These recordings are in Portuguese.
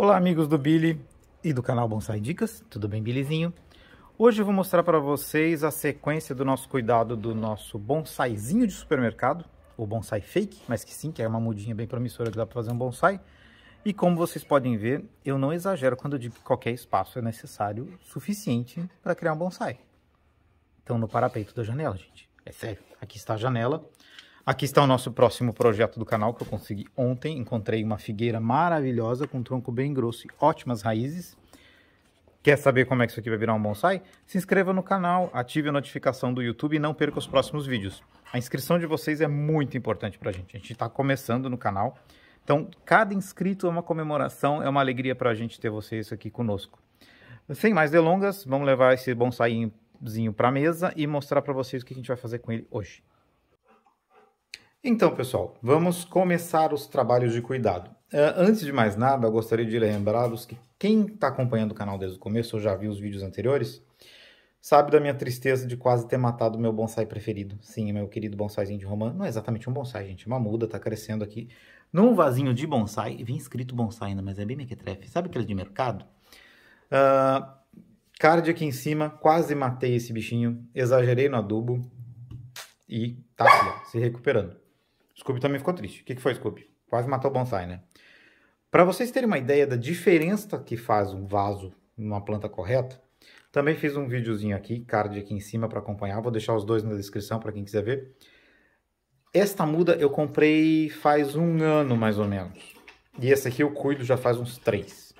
Olá amigos do Billy e do canal Bonsai Dicas, tudo bem Billyzinho? Hoje eu vou mostrar para vocês a sequência do nosso cuidado do nosso bonsaizinho de supermercado, o bonsai fake, mas que sim, que é uma mudinha bem promissora que dá para fazer um bonsai. E como vocês podem ver, eu não exagero quando digo que qualquer espaço é necessário, suficiente para criar um bonsai. Então no parapeito da janela, gente, é sério, aqui está a janela, Aqui está o nosso próximo projeto do canal que eu consegui ontem. Encontrei uma figueira maravilhosa com um tronco bem grosso e ótimas raízes. Quer saber como é que isso aqui vai virar um bonsai? Se inscreva no canal, ative a notificação do YouTube e não perca os próximos vídeos. A inscrição de vocês é muito importante para a gente. A gente está começando no canal. Então, cada inscrito é uma comemoração, é uma alegria para a gente ter vocês aqui conosco. Sem mais delongas, vamos levar esse bonsaizinho para a mesa e mostrar para vocês o que a gente vai fazer com ele hoje. Então, pessoal, vamos começar os trabalhos de cuidado. É, antes de mais nada, eu gostaria de lembrá-los que quem está acompanhando o canal desde o começo, ou já viu os vídeos anteriores, sabe da minha tristeza de quase ter matado meu bonsai preferido. Sim, meu querido bonsaizinho de romã. Não é exatamente um bonsai, gente, é uma muda, está crescendo aqui. Num vasinho de bonsai, vinha escrito bonsai ainda, mas é bem mequetrefe. Sabe aquele de mercado? Uh, ah, card aqui em cima, quase matei esse bichinho, exagerei no adubo e tá aqui, ó, se recuperando. Scooby também ficou triste. O que, que foi, Scooby? Quase matou o bonsai, né? Para vocês terem uma ideia da diferença que faz um vaso numa planta correta, também fiz um videozinho aqui, card aqui em cima para acompanhar. Vou deixar os dois na descrição para quem quiser ver. Esta muda eu comprei faz um ano mais ou menos. E essa aqui eu cuido já faz uns três.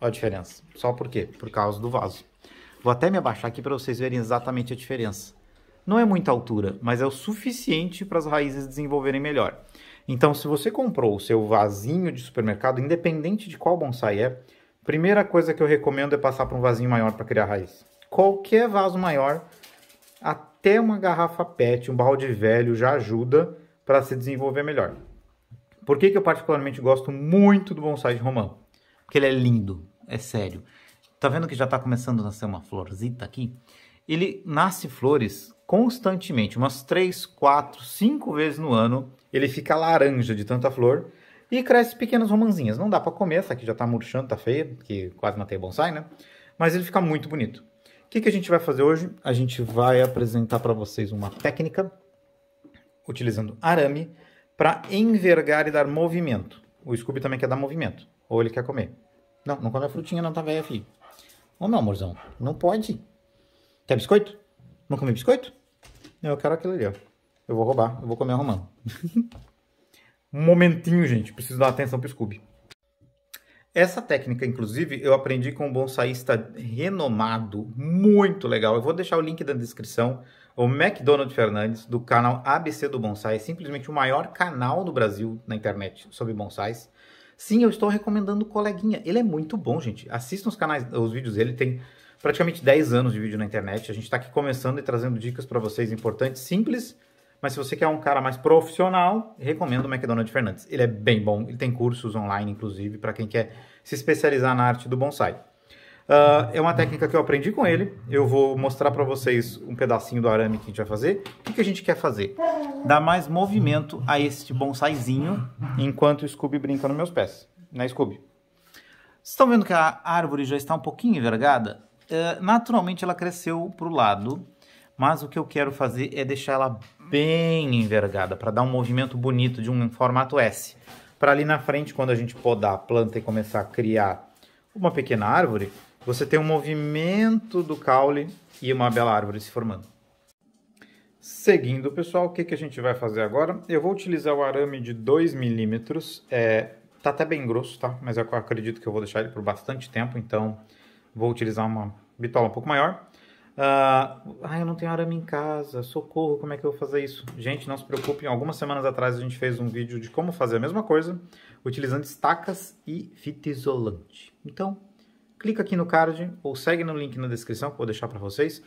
Olha a diferença. Só por quê? Por causa do vaso. Vou até me abaixar aqui para vocês verem exatamente a diferença não é muita altura, mas é o suficiente para as raízes desenvolverem melhor. Então, se você comprou o seu vasinho de supermercado, independente de qual bonsai é, primeira coisa que eu recomendo é passar para um vasinho maior para criar raiz. Qualquer vaso maior, até uma garrafa PET, um balde velho já ajuda para se desenvolver melhor. Por que, que eu particularmente gosto muito do bonsai de romã? Porque ele é lindo, é sério. Tá vendo que já está começando a nascer uma florzita aqui? ele nasce flores constantemente, umas 3, 4, 5 vezes no ano. Ele fica laranja de tanta flor e cresce pequenas romanzinhas. Não dá para comer, essa aqui já tá murchando, tá feia, que quase matei bonsai, né? Mas ele fica muito bonito. O que, que a gente vai fazer hoje? A gente vai apresentar para vocês uma técnica utilizando arame para envergar e dar movimento. O Scooby também quer dar movimento, ou ele quer comer. Não, não come a frutinha não, tá velha, filho. Ô meu amorzão, não pode. Quer biscoito? Vamos comer biscoito? Eu quero aquilo ali, ó. Eu vou roubar, eu vou comer arrumando. um momentinho, gente. Preciso dar atenção pro Scooby. Essa técnica, inclusive, eu aprendi com um bonsaísta renomado, muito legal. Eu vou deixar o link na descrição. O McDonald Fernandes, do canal ABC do Bonsai, é simplesmente o maior canal do Brasil na internet sobre bonsais. Sim, eu estou recomendando o coleguinha. Ele é muito bom, gente. Assista os canais, os vídeos dele, tem praticamente 10 anos de vídeo na internet. A gente está aqui começando e trazendo dicas para vocês importantes, simples, mas se você quer um cara mais profissional, recomendo o McDonald's Fernandes. Ele é bem bom, ele tem cursos online, inclusive, para quem quer se especializar na arte do bonsai. Uh, é uma técnica que eu aprendi com ele. Eu vou mostrar para vocês um pedacinho do arame que a gente vai fazer. O que, que a gente quer fazer? Dar mais movimento a este bonsaizinho enquanto o Scooby brinca nos meus pés. Né, Scooby? Vocês estão vendo que a árvore já está um pouquinho envergada? É, naturalmente ela cresceu para o lado, mas o que eu quero fazer é deixar ela bem envergada, para dar um movimento bonito de um formato S. Para ali na frente, quando a gente podar a planta e começar a criar uma pequena árvore, você tem um movimento do caule e uma bela árvore se formando. Seguindo, pessoal, o que, que a gente vai fazer agora? Eu vou utilizar o arame de 2 milímetros, é, tá até bem grosso, tá? Mas eu acredito que eu vou deixar ele por bastante tempo, então vou utilizar uma bitola um pouco maior. Uh, ah, eu não tenho arame em casa, socorro, como é que eu vou fazer isso? Gente, não se preocupem, algumas semanas atrás a gente fez um vídeo de como fazer a mesma coisa, utilizando estacas e fita isolante. Então, clica aqui no card ou segue no link na descrição que eu vou deixar para vocês.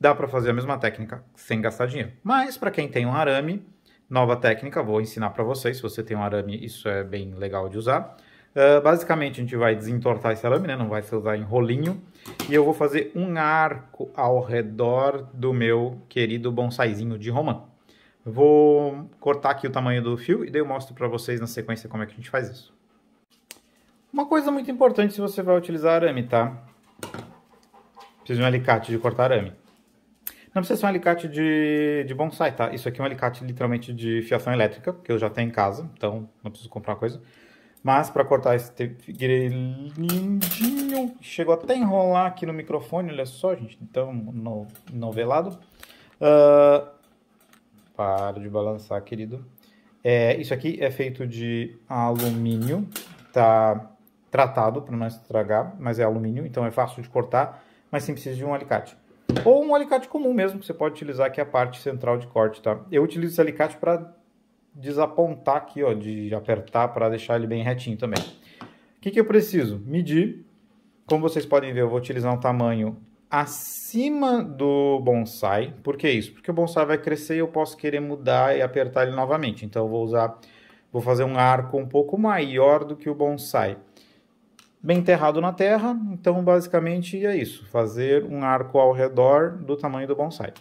Dá para fazer a mesma técnica sem gastar dinheiro. Mas para quem tem um arame, nova técnica, vou ensinar para vocês. Se você tem um arame, isso é bem legal de usar. Ah, basicamente, a gente vai desentortar esse arame, né? Não vai se usar em rolinho. E eu vou fazer um arco ao redor do meu querido bonsaizinho de romã. Vou cortar aqui o tamanho do fio e daí eu mostro para vocês na sequência como é que a gente faz isso. Uma coisa muito importante se você vai utilizar arame, tá? Precisa de um alicate de cortar arame. Não precisa ser um alicate de, de bonsai, tá? Isso aqui é um alicate literalmente de fiação elétrica, que eu já tenho em casa, então não preciso comprar coisa. Mas para cortar esse grelindinho, chegou até a enrolar aqui no microfone, olha só, gente. Então, no, novelado. Uh, para de balançar, querido. É, isso aqui é feito de alumínio, tá tratado para não estragar, mas é alumínio, então é fácil de cortar, mas sim precisa de um alicate. Ou um alicate comum mesmo, que você pode utilizar aqui é a parte central de corte, tá? Eu utilizo esse alicate para desapontar aqui, ó, de apertar para deixar ele bem retinho também. O que, que eu preciso? Medir. Como vocês podem ver, eu vou utilizar um tamanho acima do bonsai. Por que isso? Porque o bonsai vai crescer e eu posso querer mudar e apertar ele novamente. Então eu vou usar, vou fazer um arco um pouco maior do que o bonsai. Bem enterrado na terra, então basicamente é isso. Fazer um arco ao redor do tamanho do bonsai.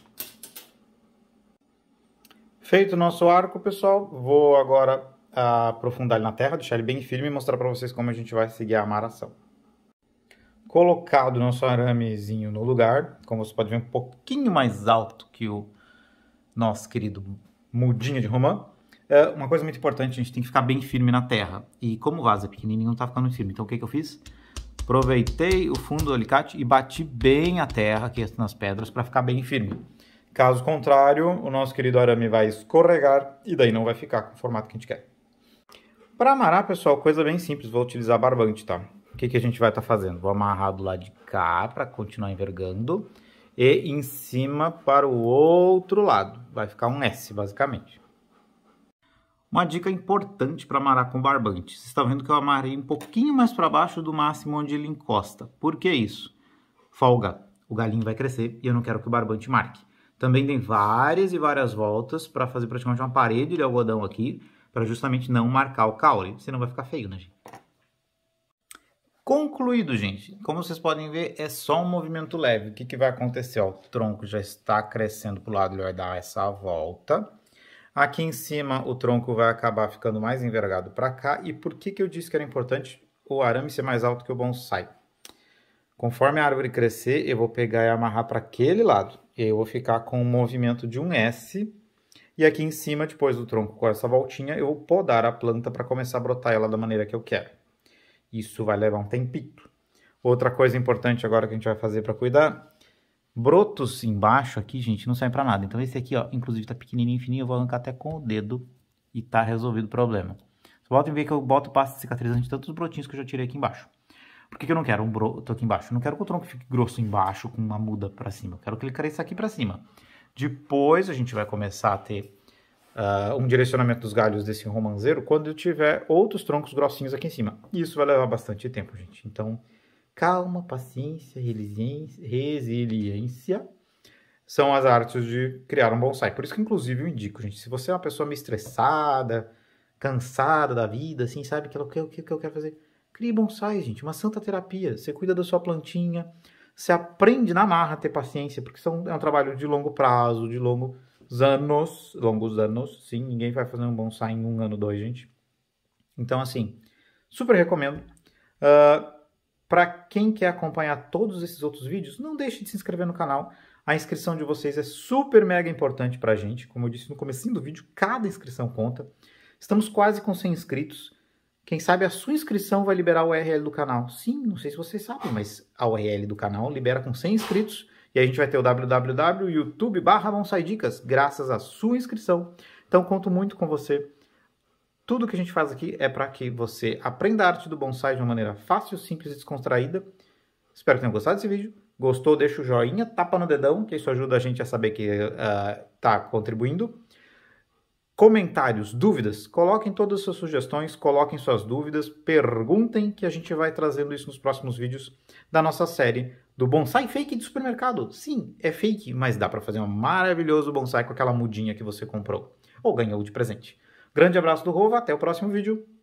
Feito o nosso arco, pessoal, vou agora ah, aprofundar ele na terra, deixar ele bem firme e mostrar para vocês como a gente vai seguir a amarração. Colocado nosso aramezinho no lugar, como você pode ver, um pouquinho mais alto que o nosso querido mudinha de romã. É uma coisa muito importante, a gente tem que ficar bem firme na terra. E como o vaso é pequenininho, não está ficando firme. Então o que, que eu fiz? Aproveitei o fundo do alicate e bati bem a terra aqui nas pedras para ficar bem firme. Caso contrário, o nosso querido arame vai escorregar e daí não vai ficar com o formato que a gente quer. Para amarrar, pessoal, coisa bem simples, vou utilizar barbante, tá? O que, que a gente vai estar tá fazendo? Vou amarrar do lado de cá para continuar envergando e em cima para o outro lado. Vai ficar um S, basicamente. Uma dica importante para amarrar com barbante. Vocês estão vendo que eu amarrei um pouquinho mais para baixo do máximo onde ele encosta. Por que isso? Folga. O galinho vai crescer e eu não quero que o barbante marque. Também tem várias e várias voltas para fazer praticamente uma parede de algodão aqui, para justamente não marcar o caule, senão vai ficar feio, né, gente? Concluído, gente. Como vocês podem ver, é só um movimento leve. O que, que vai acontecer? Ó, o tronco já está crescendo para o lado, ele vai dar essa volta. Aqui em cima, o tronco vai acabar ficando mais envergado para cá. E por que, que eu disse que era importante o arame ser mais alto que o bonsai? Conforme a árvore crescer, eu vou pegar e amarrar para aquele lado eu vou ficar com um movimento de um S. E aqui em cima, depois do tronco com essa voltinha, eu vou podar a planta para começar a brotar ela da maneira que eu quero. Isso vai levar um tempito. Outra coisa importante agora que a gente vai fazer para cuidar brotos embaixo aqui, gente, não servem para nada. Então esse aqui, ó, inclusive tá pequenininho, fininho, eu vou arrancar até com o dedo e tá resolvido o problema. Vocês podem ver que eu boto pasta cicatrizante de os brotinhos que eu já tirei aqui embaixo. Por que, que eu não quero um broto aqui embaixo? Eu não quero que o tronco fique grosso embaixo com uma muda para cima. Eu quero que ele cresça aqui para cima. Depois a gente vai começar a ter uh, um direcionamento dos galhos desse romanzeiro quando eu tiver outros troncos grossinhos aqui em cima. Isso vai levar bastante tempo, gente. Então, calma, paciência, resiliência são as artes de criar um bonsai. Por isso que, inclusive, eu indico, gente, se você é uma pessoa meio estressada, cansada da vida, assim, sabe, é o que, o que eu quero fazer? Crie bonsai, gente. Uma santa terapia. Você cuida da sua plantinha. Você aprende na marra a ter paciência, porque são, é um trabalho de longo prazo, de longos anos. Longos anos, sim. Ninguém vai fazer um bonsai em um ano, dois, gente. Então, assim, super recomendo. Uh, ah, Para quem quer acompanhar todos esses outros vídeos, não deixe de se inscrever no canal. A inscrição de vocês é super mega importante para a gente. Como eu disse no começo do vídeo, cada inscrição conta. Estamos quase com 100 inscritos. Quem sabe a sua inscrição vai liberar a URL do canal. Sim, não sei se vocês sabem, mas a URL do canal libera com 100 inscritos. E a gente vai ter o www.youtube barra dicas, graças à sua inscrição. Então, conto muito com você. Tudo que a gente faz aqui é para que você aprenda a arte do bonsai de uma maneira fácil, simples e descontraída. Espero que tenham gostado desse vídeo. Gostou, deixa o joinha, tapa no dedão, que isso ajuda a gente a saber que está ah, uh, contribuindo comentários, dúvidas, coloquem todas as suas sugestões, coloquem suas dúvidas, perguntem que a gente vai trazendo isso nos próximos vídeos da nossa série do bonsai fake de supermercado. Sim, é fake, mas dá para fazer um maravilhoso bonsai com aquela mudinha que você comprou ou ganhou de presente. Grande abraço do Rova, até o próximo vídeo.